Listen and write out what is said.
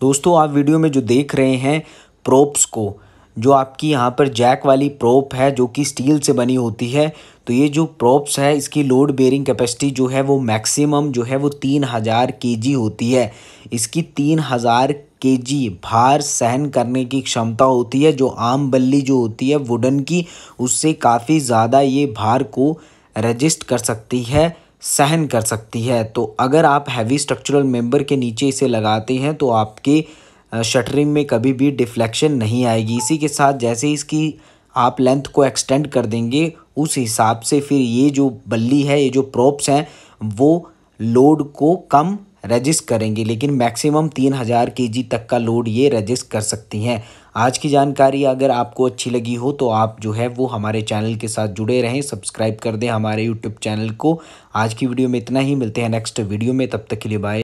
दोस्तों आप वीडियो में जो देख रहे हैं प्रोप्स को जो आपकी यहाँ पर जैक वाली प्रोप है जो कि स्टील से बनी होती है तो ये जो प्रोप्स है इसकी लोड बेरिंग कैपेसिटी जो है वो मैक्सिमम जो है वो तीन हज़ार के होती है इसकी तीन हज़ार के भार सहन करने की क्षमता होती है जो आम बल्ली जो होती है वुडन की उससे काफ़ी ज़्यादा ये भार को रजिस्ट कर सकती है सहन कर सकती है तो अगर आप हैवी स्ट्रक्चरल मेम्बर के नीचे इसे लगाते हैं तो आपके शटरिंग में कभी भी डिफ्लेक्शन नहीं आएगी इसी के साथ जैसे इसकी आप लेंथ को एक्सटेंड कर देंगे उस हिसाब से फिर ये जो बल्ली है ये जो प्रॉप्स हैं वो लोड को कम रजिस्ट करेंगे लेकिन मैक्सिमम तीन हज़ार के तक का लोड ये रजिस्ट कर सकती हैं आज की जानकारी अगर आपको अच्छी लगी हो तो आप जो है वो हमारे चैनल के साथ जुड़े रहें सब्सक्राइब कर दें हमारे यूट्यूब चैनल को आज की वीडियो में इतना ही मिलते हैं नेक्स्ट वीडियो में तब तक के लिए बाय